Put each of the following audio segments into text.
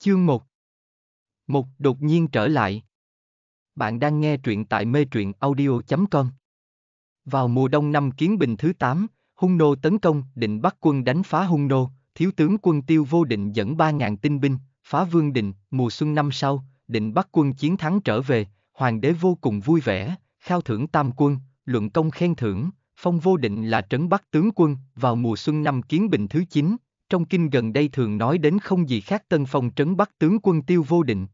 Chương 1 Một Đột nhiên trở lại Bạn đang nghe truyện tại mê truyện audio.com Vào mùa đông năm Kiến Bình thứ 8, Hung Nô tấn công, định bắt quân đánh phá Hung Nô, thiếu tướng quân tiêu vô định dẫn 3.000 tinh binh, phá vương định, mùa xuân năm sau, định bắt quân chiến thắng trở về, hoàng đế vô cùng vui vẻ, khao thưởng tam quân, luận công khen thưởng, phong vô định là trấn bắc tướng quân, vào mùa xuân năm Kiến Bình thứ 9, trong kinh gần đây thường nói đến không gì khác tân phong trấn bắc tướng quân tiêu vô định.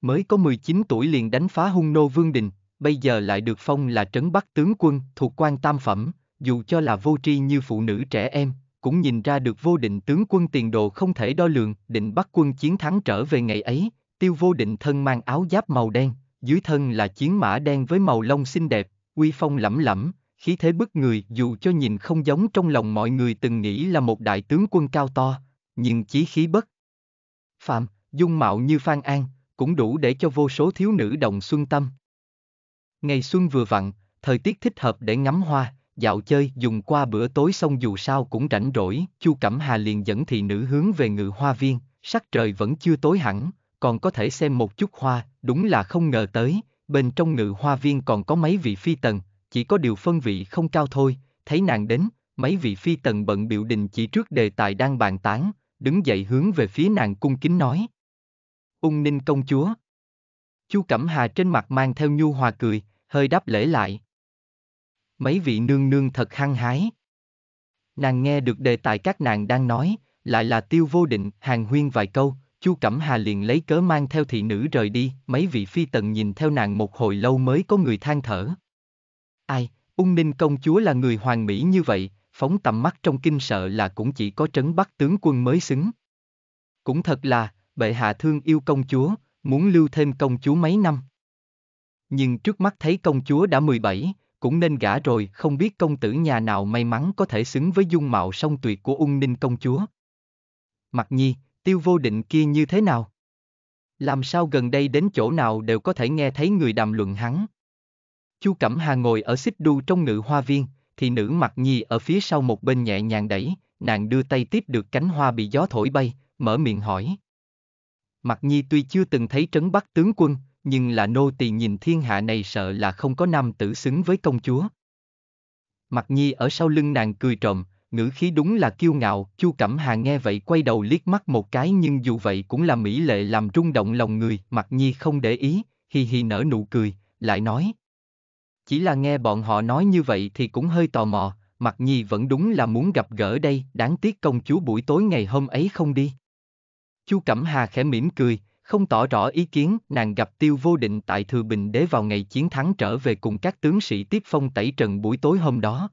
Mới có 19 tuổi liền đánh phá hung nô vương đình, bây giờ lại được phong là trấn bắc tướng quân thuộc quan tam phẩm, dù cho là vô tri như phụ nữ trẻ em, cũng nhìn ra được vô định tướng quân tiền đồ không thể đo lường, định bắt quân chiến thắng trở về ngày ấy, tiêu vô định thân mang áo giáp màu đen, dưới thân là chiến mã đen với màu lông xinh đẹp, uy phong lẫm lẫm, khí thế bức người dù cho nhìn không giống trong lòng mọi người từng nghĩ là một đại tướng quân cao to, nhưng chí khí bất. Phạm, dung mạo như Phan An, cũng đủ để cho vô số thiếu nữ đồng xuân tâm. Ngày xuân vừa vặn, thời tiết thích hợp để ngắm hoa, dạo chơi dùng qua bữa tối xong dù sao cũng rảnh rỗi, Chu Cẩm Hà liền dẫn thị nữ hướng về ngự hoa viên, sắc trời vẫn chưa tối hẳn, còn có thể xem một chút hoa, đúng là không ngờ tới, bên trong ngự hoa viên còn có mấy vị phi tần, chỉ có điều phân vị không cao thôi, thấy nàng đến, mấy vị phi tần bận biểu đình chỉ trước đề tài đang bàn tán, đứng dậy hướng về phía nàng cung kính nói. Ung ninh công chúa. Chu Cẩm Hà trên mặt mang theo nhu hòa cười, hơi đáp lễ lại. Mấy vị nương nương thật hăng hái. Nàng nghe được đề tài các nàng đang nói, lại là tiêu vô định, hàng huyên vài câu, Chu Cẩm Hà liền lấy cớ mang theo thị nữ rời đi, mấy vị phi tần nhìn theo nàng một hồi lâu mới có người than thở. Ai, ung ninh công chúa là người hoàn mỹ như vậy, phóng tầm mắt trong kinh sợ là cũng chỉ có trấn bắc tướng quân mới xứng. Cũng thật là, bệ hạ thương yêu công chúa, muốn lưu thêm công chúa mấy năm. Nhưng trước mắt thấy công chúa đã 17, cũng nên gả rồi, không biết công tử nhà nào may mắn có thể xứng với dung mạo song tuyệt của ung ninh công chúa. Mặc nhi, tiêu vô định kia như thế nào? Làm sao gần đây đến chỗ nào đều có thể nghe thấy người đàm luận hắn? Chu Cẩm Hà ngồi ở xích đu trong ngự hoa viên, thì nữ mặt nhi ở phía sau một bên nhẹ nhàng đẩy, nàng đưa tay tiếp được cánh hoa bị gió thổi bay, mở miệng hỏi. Mặt nhi tuy chưa từng thấy trấn bắc tướng quân, nhưng là nô tỳ nhìn thiên hạ này sợ là không có nam tử xứng với công chúa. Mặt nhi ở sau lưng nàng cười trộm, ngữ khí đúng là kiêu ngạo, Chu Cẩm Hà nghe vậy quay đầu liếc mắt một cái nhưng dù vậy cũng là mỹ lệ làm rung động lòng người, Mặt nhi không để ý, hi hi nở nụ cười, lại nói, chỉ là nghe bọn họ nói như vậy thì cũng hơi tò mò, Mặc Nhi vẫn đúng là muốn gặp gỡ đây, đáng tiếc công chúa buổi tối ngày hôm ấy không đi. Chu Cẩm Hà khẽ mỉm cười, không tỏ rõ ý kiến, nàng gặp Tiêu Vô Định tại Thừa Bình Đế vào ngày chiến thắng trở về cùng các tướng sĩ tiếp phong tẩy trần buổi tối hôm đó.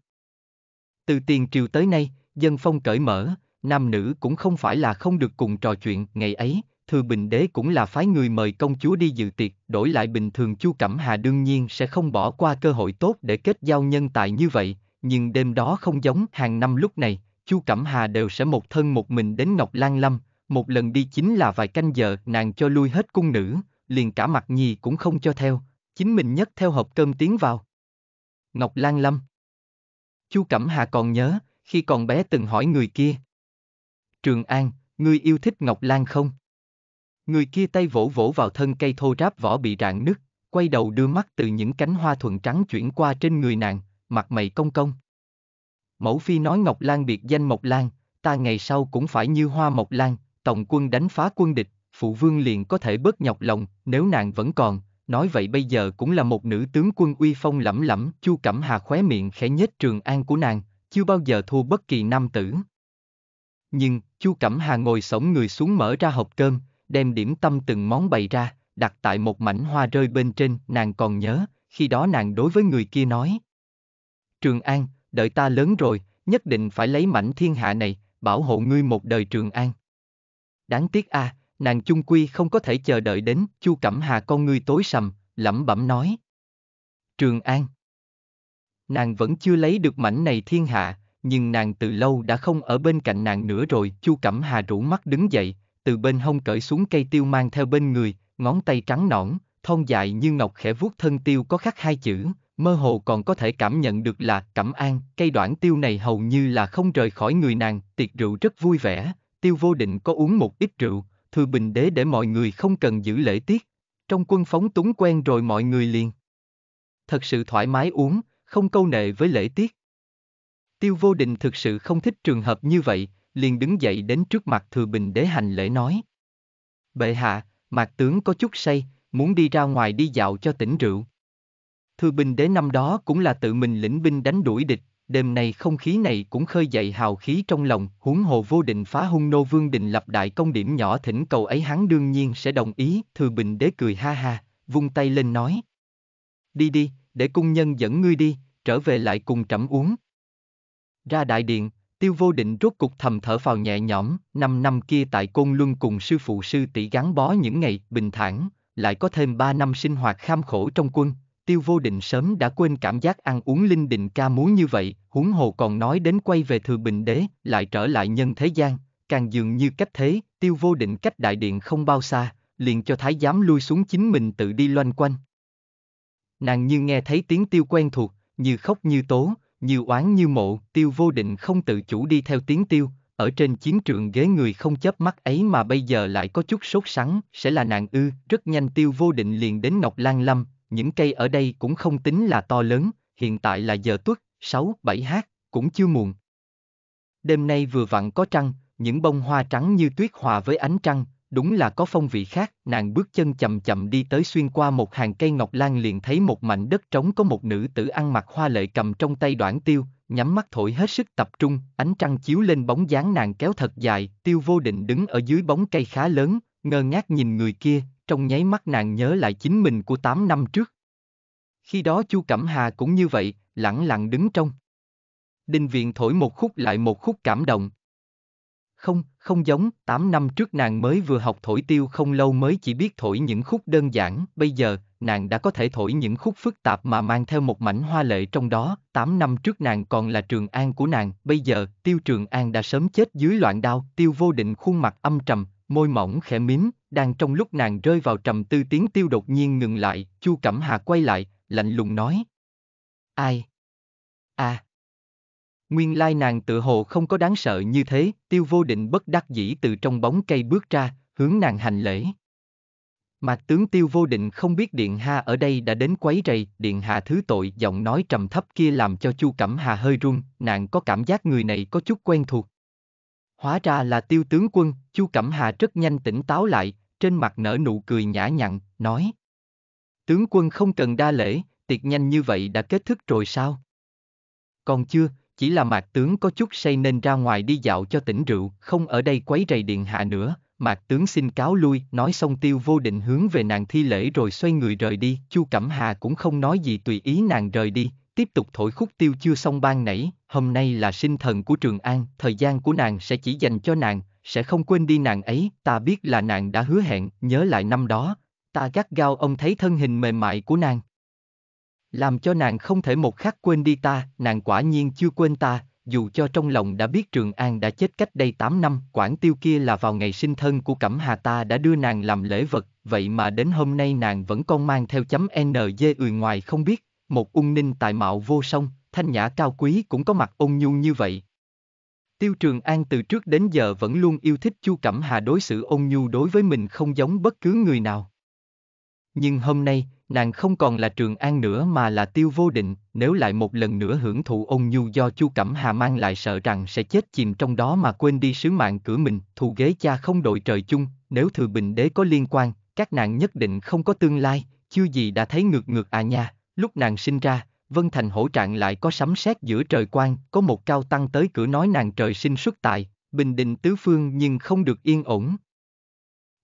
Từ tiền triều tới nay, dân phong cởi mở, nam nữ cũng không phải là không được cùng trò chuyện, ngày ấy, Thừa Bình Đế cũng là phái người mời công chúa đi dự tiệc, đổi lại bình thường Chu Cẩm Hà đương nhiên sẽ không bỏ qua cơ hội tốt để kết giao nhân tài như vậy, nhưng đêm đó không giống hàng năm lúc này, Chu Cẩm Hà đều sẽ một thân một mình đến Ngọc Lan Lâm, một lần đi chính là vài canh giờ, nàng cho lui hết cung nữ, liền cả mặt nhì cũng không cho theo, chính mình nhất theo hộp cơm tiến vào. Ngọc Lan Lâm Chu Cẩm Hà còn nhớ, khi còn bé từng hỏi người kia. Trường An, ngươi yêu thích Ngọc Lan không? Người kia tay vỗ vỗ vào thân cây thô ráp vỏ bị rạn nứt, quay đầu đưa mắt từ những cánh hoa thuần trắng chuyển qua trên người nàng, mặt mày công công. Mẫu phi nói Ngọc Lan biệt danh Mộc Lan, ta ngày sau cũng phải như hoa Mộc Lan, tổng quân đánh phá quân địch, phụ vương liền có thể bớt nhọc lòng, nếu nàng vẫn còn, nói vậy bây giờ cũng là một nữ tướng quân uy phong lẫm lẫm, Chu Cẩm Hà khóe miệng khẽ nhếch trường an của nàng, chưa bao giờ thua bất kỳ nam tử. Nhưng, Chu Cẩm Hà ngồi sổng người xuống mở ra hộp cơm, đem điểm tâm từng món bày ra, đặt tại một mảnh hoa rơi bên trên, nàng còn nhớ, khi đó nàng đối với người kia nói. Trường An, đợi ta lớn rồi, nhất định phải lấy mảnh thiên hạ này, bảo hộ ngươi một đời Trường An. Đáng tiếc a, à, nàng chung quy không có thể chờ đợi đến, Chu Cẩm Hà con ngươi tối sầm, lẩm bẩm nói. Trường An. Nàng vẫn chưa lấy được mảnh này thiên hạ, nhưng nàng từ lâu đã không ở bên cạnh nàng nữa rồi, Chu Cẩm Hà rủ mắt đứng dậy, từ bên hông cởi xuống cây tiêu mang theo bên người, ngón tay trắng nõn, thon dài như ngọc khẽ vuốt thân tiêu có khắc hai chữ, mơ hồ còn có thể cảm nhận được là cẩm an, cây đoạn tiêu này hầu như là không rời khỏi người nàng, tiệc rượu rất vui vẻ, tiêu vô định có uống một ít rượu, thừa bình đế để mọi người không cần giữ lễ tiết. Trong quân phóng túng quen rồi mọi người liền. Thật sự thoải mái uống, không câu nệ với lễ tiết. Tiêu vô định thực sự không thích trường hợp như vậy, liền đứng dậy đến trước mặt thừa bình để hành lễ nói. Bệ hạ, mạc tướng có chút say, muốn đi ra ngoài đi dạo cho tỉnh rượu. Thừa bình đế năm đó cũng là tự mình lĩnh binh đánh đuổi địch, đêm nay không khí này cũng khơi dậy hào khí trong lòng, huống hồ vô định phá hung nô vương định lập đại công điểm nhỏ thỉnh cầu ấy hắn đương nhiên sẽ đồng ý, thừa bình đế cười ha ha, vung tay lên nói. Đi đi, để cung nhân dẫn ngươi đi, trở về lại cùng trẫm uống. Ra đại điện, Tiêu vô định rốt cục thầm thở phào nhẹ nhõm, năm năm kia tại Côn Luân cùng sư phụ sư tỷ gắn bó những ngày bình thản, lại có thêm ba năm sinh hoạt kham khổ trong quân, tiêu vô định sớm đã quên cảm giác ăn uống linh đình ca muốn như vậy, huống hồ còn nói đến quay về thừa bình đế, lại trở lại nhân thế gian, càng dường như cách thế, tiêu vô định cách đại điện không bao xa, liền cho thái giám lui xuống chính mình tự đi loanh quanh. Nàng như nghe thấy tiếng tiêu quen thuộc, như khóc như tố, nhiều oán như mộ, tiêu vô định không tự chủ đi theo tiếng tiêu, ở trên chiến trường ghế người không chớp mắt ấy mà bây giờ lại có chút sốt sắng, sẽ là nàng ư, rất nhanh tiêu vô định liền đến Ngọc Lan Lâm, những cây ở đây cũng không tính là to lớn, hiện tại là giờ tuất, 6, 7 h cũng chưa muộn. Đêm nay vừa vặn có trăng, những bông hoa trắng như tuyết hòa với ánh trăng, đúng là có phong vị khác, nàng bước chân chậm chậm đi tới xuyên qua một hàng cây ngọc lan liền thấy một mảnh đất trống có một nữ tử ăn mặc hoa lệ cầm trong tay đoạn tiêu, nhắm mắt thổi hết sức tập trung, ánh trăng chiếu lên bóng dáng nàng kéo thật dài, tiêu vô định đứng ở dưới bóng cây khá lớn, ngơ ngác nhìn người kia, trong nháy mắt nàng nhớ lại chính mình của 8 năm trước. Khi đó Chu Cẩm Hà cũng như vậy, lặng lặng đứng trong. Đinh viện thổi một khúc lại một khúc cảm động, không, không giống, 8 năm trước nàng mới vừa học thổi tiêu không lâu mới chỉ biết thổi những khúc đơn giản, bây giờ, nàng đã có thể thổi những khúc phức tạp mà mang theo một mảnh hoa lệ trong đó, 8 năm trước nàng còn là Trường An của nàng, bây giờ, Tiêu Trường An đã sớm chết dưới loạn đao, Tiêu Vô Định khuôn mặt âm trầm, môi mỏng khẽ mím, đang trong lúc nàng rơi vào trầm tư tiếng Tiêu đột nhiên ngừng lại, Chu Cẩm Hà quay lại, lạnh lùng nói. Ai? À, Nguyên lai nàng tự hồ không có đáng sợ như thế, tiêu vô định bất đắc dĩ từ trong bóng cây bước ra, hướng nàng hành lễ. Mà tướng tiêu vô định không biết Điện Hà ở đây đã đến quấy rầy, Điện Hà thứ tội giọng nói trầm thấp kia làm cho Chu Cẩm Hà hơi run, nàng có cảm giác người này có chút quen thuộc. Hóa ra là tiêu tướng quân, Chu Cẩm Hà rất nhanh tỉnh táo lại, trên mặt nở nụ cười nhã nhặn, nói. Tướng quân không cần đa lễ, tiệc nhanh như vậy đã kết thúc rồi sao? Còn chưa, chỉ là mạc tướng có chút say nên ra ngoài đi dạo cho tỉnh rượu, không ở đây quấy rầy điện hạ nữa, mạc tướng xin cáo lui, nói xong tiêu vô định hướng về nàng thi lễ rồi xoay người rời đi, chu Cẩm Hà cũng không nói gì tùy ý nàng rời đi, tiếp tục thổi khúc tiêu chưa xong ban nãy, hôm nay là sinh thần của Trường An, thời gian của nàng sẽ chỉ dành cho nàng, sẽ không quên đi nàng ấy, ta biết là nàng đã hứa hẹn, nhớ lại năm đó, ta gắt gao ông thấy thân hình mềm mại của nàng làm cho nàng không thể một khắc quên đi ta, nàng quả nhiên chưa quên ta, dù cho trong lòng đã biết Trường An đã chết cách đây 8 năm, quản tiêu kia là vào ngày sinh thân của Cẩm Hà ta đã đưa nàng làm lễ vật, vậy mà đến hôm nay nàng vẫn còn mang theo chấm NG ười ngoài không biết, một ung ninh tại mạo vô song, thanh nhã cao quý cũng có mặt ôn nhu như vậy. Tiêu Trường An từ trước đến giờ vẫn luôn yêu thích Chu Cẩm Hà đối xử ôn nhu đối với mình không giống bất cứ người nào. Nhưng hôm nay, nàng không còn là Trường An nữa mà là tiêu vô định, nếu lại một lần nữa hưởng thụ ôn nhu do Chu Cẩm Hà mang lại sợ rằng sẽ chết chìm trong đó mà quên đi sứ mạng cửa mình, thù ghế cha không đội trời chung, nếu thừa bình đế có liên quan, các nàng nhất định không có tương lai, chưa gì đã thấy ngược ngược à nha, lúc nàng sinh ra, Vân Thành hổ trạng lại có sấm sét giữa trời quan, có một cao tăng tới cửa nói nàng trời sinh xuất tại, bình định tứ phương nhưng không được yên ổn,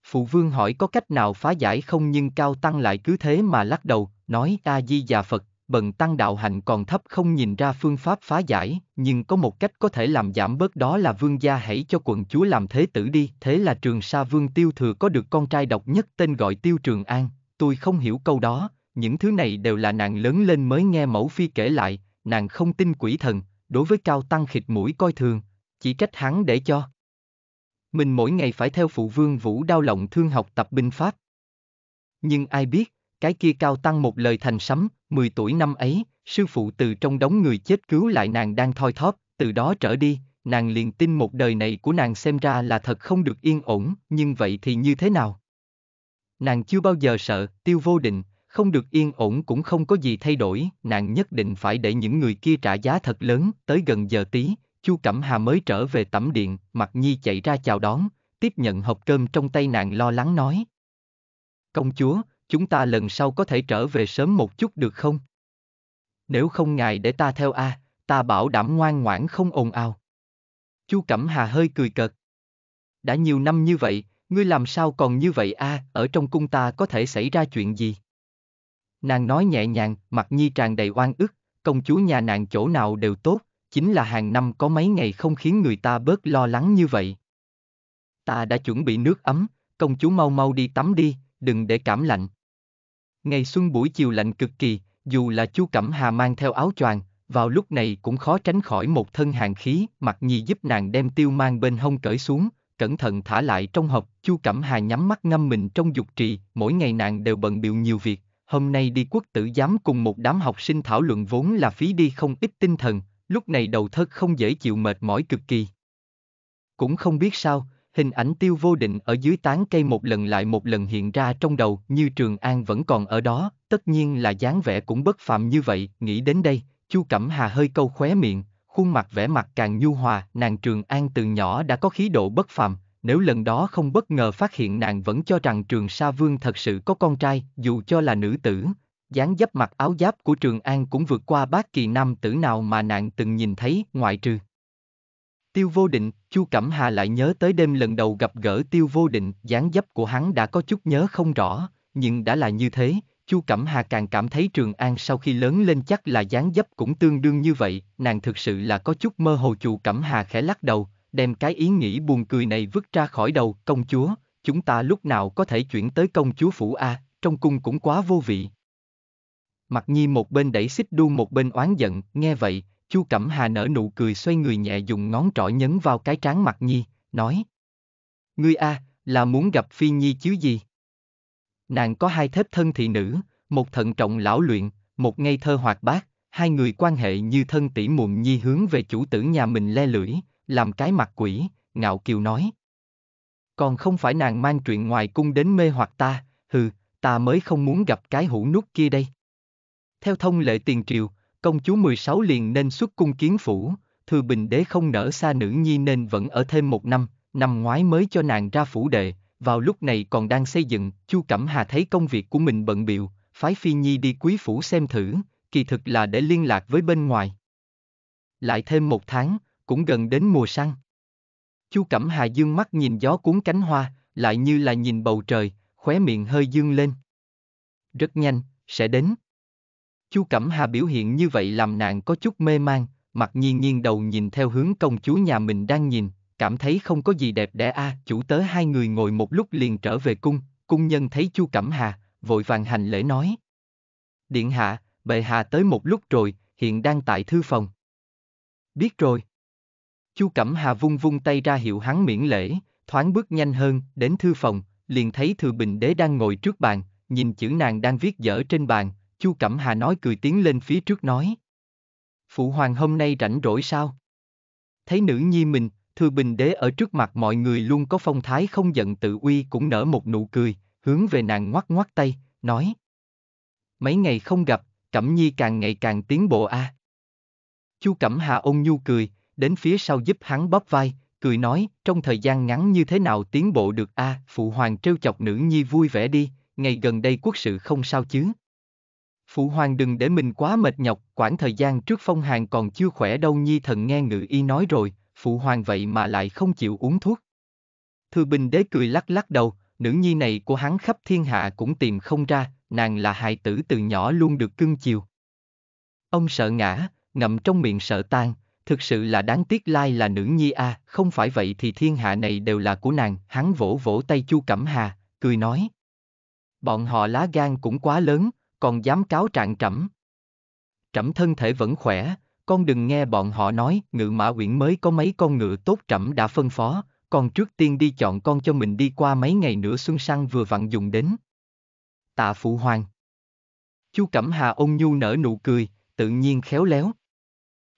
Phụ vương hỏi có cách nào phá giải không nhưng cao tăng lại cứ thế mà lắc đầu, nói a di già Phật, bần tăng đạo hạnh còn thấp không nhìn ra phương pháp phá giải, nhưng có một cách có thể làm giảm bớt đó là vương gia hãy cho quận chúa làm thế tử đi. Thế là trường sa vương tiêu thừa có được con trai độc nhất tên gọi tiêu trường an, tôi không hiểu câu đó, những thứ này đều là nàng lớn lên mới nghe mẫu phi kể lại, nàng không tin quỷ thần, đối với cao tăng khịt mũi coi thường, chỉ trách hắn để cho mình mỗi ngày phải theo phụ vương Vũ đau lòng thương học tập binh pháp. Nhưng ai biết, cái kia cao tăng một lời thành sấm, 10 tuổi năm ấy, sư phụ từ trong đống người chết cứu lại nàng đang thoi thóp, từ đó trở đi, nàng liền tin một đời này của nàng xem ra là thật không được yên ổn, nhưng vậy thì như thế nào? Nàng chưa bao giờ sợ, tiêu vô định, không được yên ổn cũng không có gì thay đổi, nàng nhất định phải để những người kia trả giá thật lớn, tới gần giờ tí, Chu Cẩm Hà mới trở về tẩm điện, Mặc Nhi chạy ra chào đón, tiếp nhận hộp cơm trong tay nàng lo lắng nói. Công chúa, chúng ta lần sau có thể trở về sớm một chút được không? Nếu không ngài để ta theo a, à, ta bảo đảm ngoan ngoãn không ồn ào. Chu Cẩm Hà hơi cười cợt. Đã nhiều năm như vậy, ngươi làm sao còn như vậy a, à, ở trong cung ta có thể xảy ra chuyện gì? Nàng nói nhẹ nhàng, Mặc nhi tràn đầy oan ức, công chúa nhà nàng chỗ nào đều tốt, chính là hàng năm có mấy ngày không khiến người ta bớt lo lắng như vậy. Ta đã chuẩn bị nước ấm, công chúa mau mau đi tắm đi, đừng để cảm lạnh. Ngày xuân buổi chiều lạnh cực kỳ, dù là chu Cẩm Hà mang theo áo choàng, vào lúc này cũng khó tránh khỏi một thân hàng khí, Mặc nhì giúp nàng đem tiêu mang bên hông cởi xuống, cẩn thận thả lại trong hộp, chu Cẩm Hà nhắm mắt ngâm mình trong dục trì, mỗi ngày nàng đều bận biểu nhiều việc, hôm nay đi quốc tử giám cùng một đám học sinh thảo luận vốn là phí đi không ít tinh thần, lúc này đầu thất không dễ chịu mệt mỏi cực kỳ. Cũng không biết sao, hình ảnh tiêu vô định ở dưới tán cây một lần lại một lần hiện ra trong đầu như Trường An vẫn còn ở đó, tất nhiên là dáng vẻ cũng bất phàm như vậy, nghĩ đến đây, Chu Cẩm Hà hơi câu khóe miệng, khuôn mặt vẻ mặt càng nhu hòa, nàng Trường An từ nhỏ đã có khí độ bất phàm, nếu lần đó không bất ngờ phát hiện nàng vẫn cho rằng Trường Sa Vương thật sự có con trai, dù cho là nữ tử, dáng dấp mặc áo giáp của Trường An cũng vượt qua bất kỳ nam tử nào mà nàng từng nhìn thấy ngoại trừ. Tiêu Vô Định, Chu Cẩm Hà lại nhớ tới đêm lần đầu gặp gỡ Tiêu Vô Định, dáng dấp của hắn đã có chút nhớ không rõ, nhưng đã là như thế, Chu Cẩm Hà càng cảm thấy Trường An sau khi lớn lên chắc là dáng dấp cũng tương đương như vậy, nàng thực sự là có chút mơ hồ Chu Cẩm Hà khẽ lắc đầu, đem cái ý nghĩ buồn cười này vứt ra khỏi đầu, công chúa, chúng ta lúc nào có thể chuyển tới công chúa phủ A, trong cung cũng quá vô vị. Mặt nhi một bên đẩy xích đu một bên oán giận, nghe vậy, chu Cẩm Hà nở nụ cười xoay người nhẹ dùng ngón trỏ nhấn vào cái trán Mặt nhi, nói. Ngươi a, là muốn gặp Phi Nhi chứ gì? Nàng có hai thép thân thị nữ, một thận trọng lão luyện, một ngây thơ hoạt bát, hai người quan hệ như thân tỷ muộn nhi hướng về chủ tử nhà mình le lưỡi, làm cái mặt quỷ, ngạo kiều nói. Còn không phải nàng mang chuyện ngoài cung đến mê hoặc ta, hừ, ta mới không muốn gặp cái hũ nút kia đây. Theo thông lệ tiền triều, công chúa 16 liền nên xuất cung kiến phủ, thư bình đế không nở xa nữ nhi nên vẫn ở thêm một năm, năm ngoái mới cho nàng ra phủ đệ, vào lúc này còn đang xây dựng, Chu Cẩm Hà thấy công việc của mình bận biệu, phái Phi Nhi đi quý phủ xem thử, kỳ thực là để liên lạc với bên ngoài. Lại thêm một tháng, cũng gần đến mùa săn. Chu Cẩm Hà dương mắt nhìn gió cuốn cánh hoa, lại như là nhìn bầu trời, khóe miệng hơi dương lên. Rất nhanh, sẽ đến. Chu Cẩm Hà biểu hiện như vậy làm nàng có chút mê mang, mặt nhiên nghiêng đầu nhìn theo hướng công chúa nhà mình đang nhìn, cảm thấy không có gì đẹp đẽ a, à. chủ tớ hai người ngồi một lúc liền trở về cung, cung nhân thấy Chu Cẩm Hà, vội vàng hành lễ nói: "Điện hạ, bệ hạ tới một lúc rồi, hiện đang tại thư phòng." "Biết rồi." Chu Cẩm Hà vung vung tay ra hiệu hắn miễn lễ, thoáng bước nhanh hơn, đến thư phòng, liền thấy Thừa Bình Đế đang ngồi trước bàn, nhìn chữ nàng đang viết dở trên bàn, Chu Cẩm Hà nói cười tiến lên phía trước nói. Phụ hoàng hôm nay rảnh rỗi sao? Thấy nữ nhi mình, Thư Bình Đế ở trước mặt mọi người luôn có phong thái không giận tự uy cũng nở một nụ cười, hướng về nàng ngoắc ngoắc tay, nói. Mấy ngày không gặp, Cẩm Nhi càng ngày càng tiến bộ a. À. Chu Cẩm Hà ôn nhu cười, đến phía sau giúp hắn bóp vai, cười nói, trong thời gian ngắn như thế nào tiến bộ được a, à, phụ hoàng trêu chọc nữ nhi vui vẻ đi, ngày gần đây quốc sự không sao chứ phụ hoàng đừng để mình quá mệt nhọc, quãng thời gian trước phong hàn còn chưa khỏe đâu nhi thần nghe ngự y nói rồi, phụ hoàng vậy mà lại không chịu uống thuốc. Thư bình đế cười lắc lắc đầu, nữ nhi này của hắn khắp thiên hạ cũng tìm không ra, nàng là hài tử từ nhỏ luôn được cưng chiều. Ông sợ ngã, ngậm trong miệng sợ tan, thực sự là đáng tiếc lai là nữ nhi a, à, không phải vậy thì thiên hạ này đều là của nàng, hắn vỗ vỗ tay Chu Cẩm Hà, cười nói. Bọn họ lá gan cũng quá lớn, còn dám cáo trạng trẫm. Trẫm thân thể vẫn khỏe, con đừng nghe bọn họ nói, ngự mã uyển mới có mấy con ngựa tốt trẫm đã phân phó, còn trước tiên đi chọn con cho mình đi qua mấy ngày nữa xuân săn vừa vặn dùng đến. Tạ phụ hoàng. Chu Cẩm Hà ôn nhu nở nụ cười, tự nhiên khéo léo.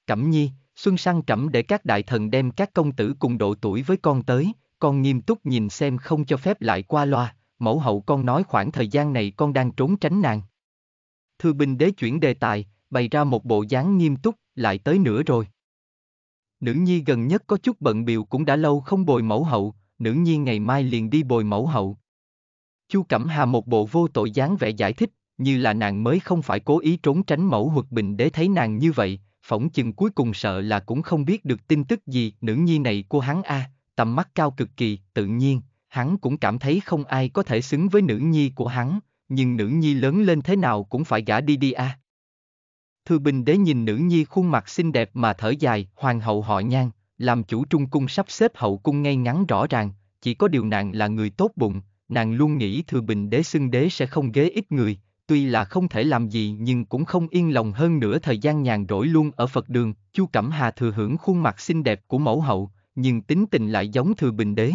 Cẩm nhi, xuân săn trẫm để các đại thần đem các công tử cùng độ tuổi với con tới, con nghiêm túc nhìn xem không cho phép lại qua loa, mẫu hậu con nói khoảng thời gian này con đang trốn tránh nàng. Thư Bình Đế chuyển đề tài, bày ra một bộ dáng nghiêm túc, lại tới nữa rồi. Nữ nhi gần nhất có chút bận biểu cũng đã lâu không bồi mẫu hậu, nữ nhi ngày mai liền đi bồi mẫu hậu. Chu Cẩm Hà một bộ vô tội dáng vẻ giải thích, như là nàng mới không phải cố ý trốn tránh mẫu huật bình để thấy nàng như vậy, phỏng chừng cuối cùng sợ là cũng không biết được tin tức gì nữ nhi này của hắn a, tầm mắt cao cực kỳ, tự nhiên, hắn cũng cảm thấy không ai có thể xứng với nữ nhi của hắn, nhưng nữ nhi lớn lên thế nào cũng phải gả đi đi a. À. Thư Bình Đế nhìn nữ nhi khuôn mặt xinh đẹp mà thở dài, hoàng hậu họ nhan, làm chủ trung cung sắp xếp hậu cung ngay ngắn rõ ràng, chỉ có điều nàng là người tốt bụng, nàng luôn nghĩ Thư Bình Đế xưng đế sẽ không ghế ít người, tuy là không thể làm gì nhưng cũng không yên lòng hơn nữa thời gian nhàn rỗi luôn ở Phật đường, Chu Cẩm Hà thừa hưởng khuôn mặt xinh đẹp của mẫu hậu, nhưng tính tình lại giống Thư Bình Đế.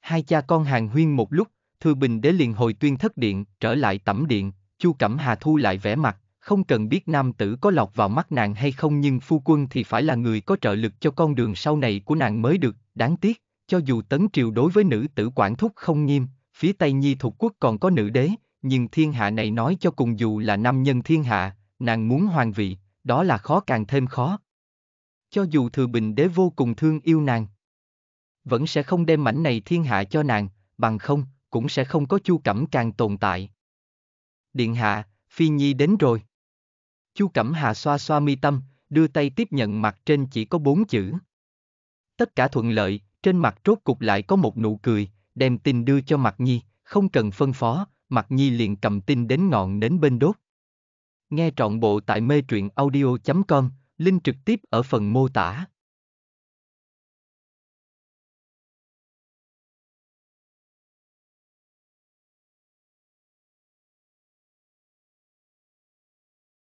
Hai cha con hàng huyên một lúc, Thư Bình Đế liền hồi tuyên thất điện, trở lại tẩm điện, Chu Cẩm Hà thu lại vẻ mặt, không cần biết nam tử có lọt vào mắt nàng hay không nhưng phu quân thì phải là người có trợ lực cho con đường sau này của nàng mới được, đáng tiếc, cho dù tấn triều đối với nữ tử quản thúc không nghiêm, phía Tây Nhi thuộc quốc còn có nữ đế, nhưng thiên hạ này nói cho cùng dù là nam nhân thiên hạ, nàng muốn hoàng vị, đó là khó càng thêm khó. Cho dù thừa bình đế vô cùng thương yêu nàng, vẫn sẽ không đem mảnh này thiên hạ cho nàng, bằng không, cũng sẽ không có Chu Cẩm càng tồn tại. Điện hạ, Phi Nhi đến rồi. Chu Cẩm Hà xoa xoa mi tâm, đưa tay tiếp nhận mặt trên chỉ có bốn chữ. Tất cả thuận lợi, trên mặt rốt cục lại có một nụ cười, đem tin đưa cho Mặt Nhi, không cần phân phó, Mặt Nhi liền cầm tin đến ngọn đến bên đốt. Nghe trọn bộ tại mê truyện audio.com, link trực tiếp ở phần mô tả.